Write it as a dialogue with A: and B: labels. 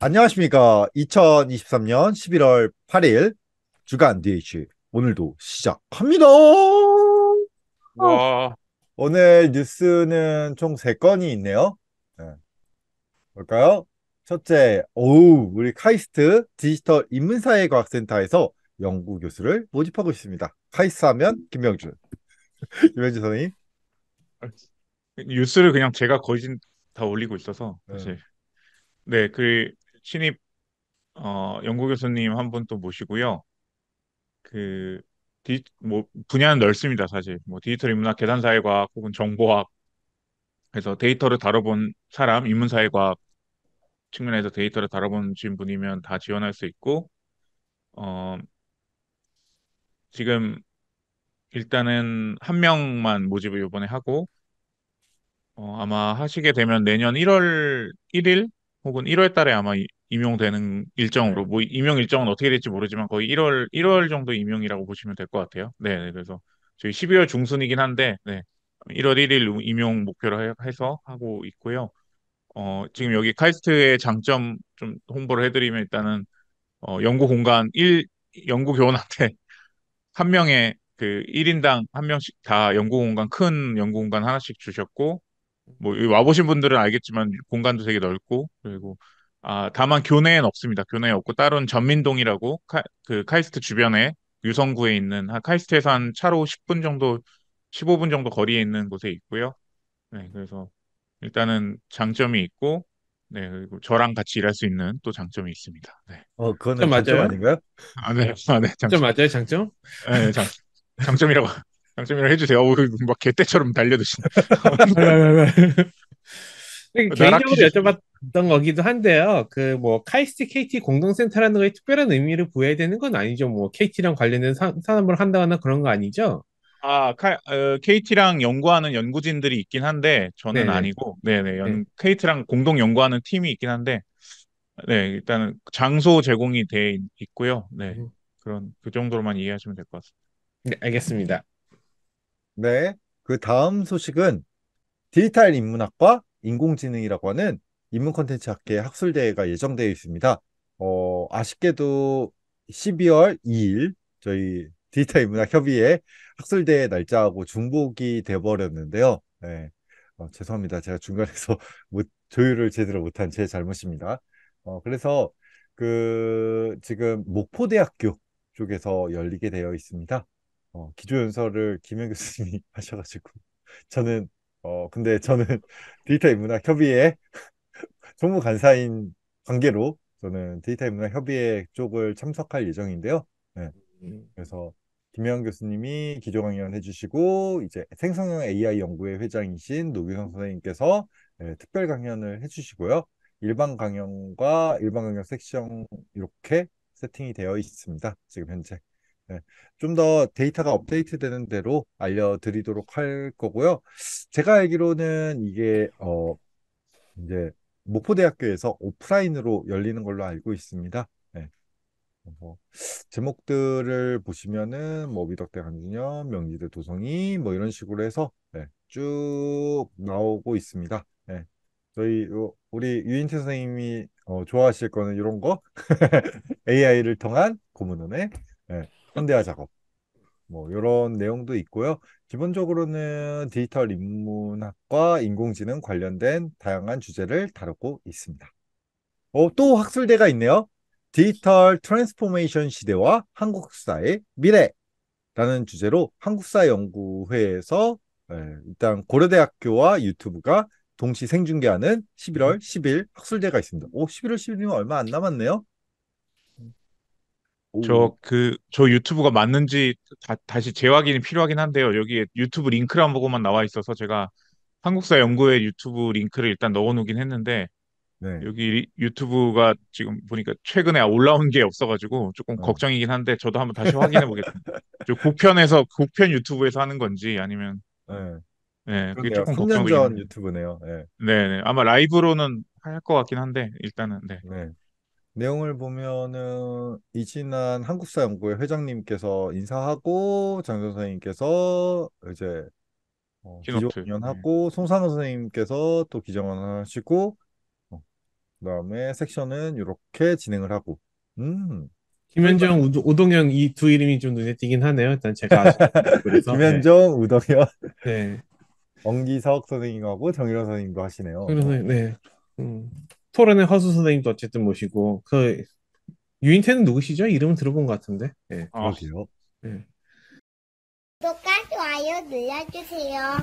A: 안녕하십니까. 2023년 11월 8일 주간 DH 오늘도 시작합니다. 와. 오늘 뉴스는 총 3건이 있네요. 네. 볼까요? 첫째, 오우, 우리 카이스트 디지털 인문사회과학센터에서 연구 교수를 모집하고 있습니다. 카이스트 하면 김명준. 김명준 선생님.
B: 뉴스를 그냥 제가 거의 다 올리고 있어서 네. 사실. 네, 네그 신입 어, 연구 교수님 한 분 또 모시고요. 그 디, 뭐 분야는 넓습니다, 사실. 뭐 디지털 인문학, 계산사회과학 혹은 정보학 그래서 데이터를 다뤄본 사람, 인문사회과학 측면에서 데이터를 다뤄보신 분이면 다 지원할 수 있고 어 지금 일단은 한 명만 모집을 이번에 하고 어, 아마 하시게 되면 내년 1월 1일 혹은 1월 달에 아마 임용되는 일정으로 네. 뭐 임용 일정은 어떻게 될지 모르지만 거의 1월 1월 정도 임용이라고 보시면 될 것 같아요. 네, 네, 그래서 저희 12월 중순이긴 한데 네, 1월 1일 임용 목표로 해서 하고 있고요. 어, 지금 여기 카이스트의 장점 좀 홍보를 해드리면 일단은 어, 연구 공간 1 연구 교원한테 한 명의 그 1인당 한 명씩 다 연구 공간 큰 연구 공간 하나씩 주셨고 뭐 와보신 분들은 알겠지만 공간도 되게 넓고 그리고 아, 다만 교내엔 없습니다. 교내에 없고 따로는 전민동이라고 카, 그 카이스트 주변에 유성구에 있는 한 카이스트에서 한 차로 10분 정도 15분 정도 거리에 있는 곳에 있고요. 네, 그래서 일단은 장점이 있고 네, 그리고 저랑 같이 일할 수 있는 또 장점이 있습니다. 네. 어, 그건 장점 아요 아닌가요? 아, 네. 아, 네. 장점 맞아요, 장점? 네, 네, 장, 장점이라고 장점이라고 해 주세요. 어, 막 뭐 개떼처럼 달려드시네. 개인적으로 여쭤봤 있던 거기도 한데요. 그 뭐 카이스트 KT 공동센터라는 거에 특별한 의미를 부여야 되는 건 아니죠. 뭐 KT랑 관련된 산업을 한다거나 그런 거 아니죠. 아, 카, 어, KT랑 연구하는 연구진들이 있긴 한데 저는 네네. 아니고, 네네, 연, 네. KT랑 공동 연구하는 팀이 있긴 한데, 네, 일단은 장소 제공이 돼 있고요. 네, 음. 그런 그 정도로만 이해하시면 될 것 같습니다. 네, 알겠습니다.
A: 네, 그 다음 소식은 디지털 인문학과 인공지능이라고 하는 인문 컨텐츠 학계 학술대회가 예정되어 있습니다. 어, 아쉽게도 12월 2일 저희 디지털 인문학 협의회 학술대회 날짜하고 중복이 돼버렸는데요. 네. 어, 죄송합니다. 제가 중간에서 못, 조율을 제대로 못한 제 잘못입니다. 어, 그래서 그 지금 목포대학교 쪽에서 열리게 되어 있습니다. 어, 기조연설을 김현 교수님이 하셔가지고 저는 어 근데 저는 디지털 인문학 협의회 정무 간사인 관계로 저는 데이터 문화 협의회 쪽을 참석할 예정인데요. 네. 음. 그래서 김혜 교수님이 기조 강연 해주시고 이제 생성형 AI 연구회 회장이신 노규성 선생님께서 네, 특별 강연을 해주시고요. 일반 강연과 일반 강연 섹션 이렇게 세팅이 되어 있습니다. 지금 현재. 네, 좀더 데이터가 업데이트되는 대로 알려드리도록 할 거고요. 제가 알기로는 이게 어 이제 목포대학교에서 오프라인으로 열리는 걸로 알고 있습니다. 네. 뭐 제목들을 보시면은 뭐 미덕대 강준현, 명지대 도성이 뭐 이런 식으로 해서 네, 쭉 나오고 있습니다. 네. 저희 우리 유인태 선생님이 어, 좋아하실 거는 이런 거 AI를 통한 고문원의 네, 현대화 작업 뭐 이런 내용도 있고요. 기본적으로는 디지털 인문학과 인공지능 관련된 다양한 주제를 다루고 있습니다. 어, 또 학술대가 있네요. 디지털 트랜스포메이션 시대와 한국사의 미래라는 주제로 한국사연구회에서 예, 일단 고려대학교와 유튜브가 동시 생중계하는 11월 10일 학술대가 있습니다. 오, 11월 10일이면 얼마 안 남았네요.
B: 저그저 그, 유튜브가 맞는지 다, 다시 재확인이 필요하긴 한데요. 여기에 유튜브 링크란 보고만 나와 있어서 제가 한국사 연구회 유튜브 링크를 일단 넣어놓긴 했는데 네. 여기 유튜브가 지금 보니까 최근에 올라온 게 없어가지고 조금 어. 걱정이긴 한데 저도 한번 다시 확인해 보겠습니다. 국편에서 국편 유튜브에서 하는 건지 아니면 네, 네 그게 조금 3년 전 유튜브네요. 네. 네. 네, 아마 라이브로는 할 것 같긴 한데 일단은 네. 네.
A: 내용을 보면은 이진한 한국사연구회 회장님께서 인사하고 장 선생님께서 이제 어, 기조연하고 네. 음. 송상호 선생님께서 또 기정원 하시고 어, 그다음에 섹션은 이렇게 진행을 하고
B: 음 김현정 우동, 우영이두 이름이 좀 눈에 띄긴 하네요 일단 제가 그래서 김현정 네. 우동영
A: 네 엉기석 선생님하고 정일원 선생님도 하시네요 정일원 선생님 네 어. 음. 포렌의 허수 선생님도 어쨌든 모시고 그 유인태는 누구시죠? 이름은 들어본 것 같은데. 예. 아, 그래요?
B: 예. 구독과 좋아요 눌러주세요.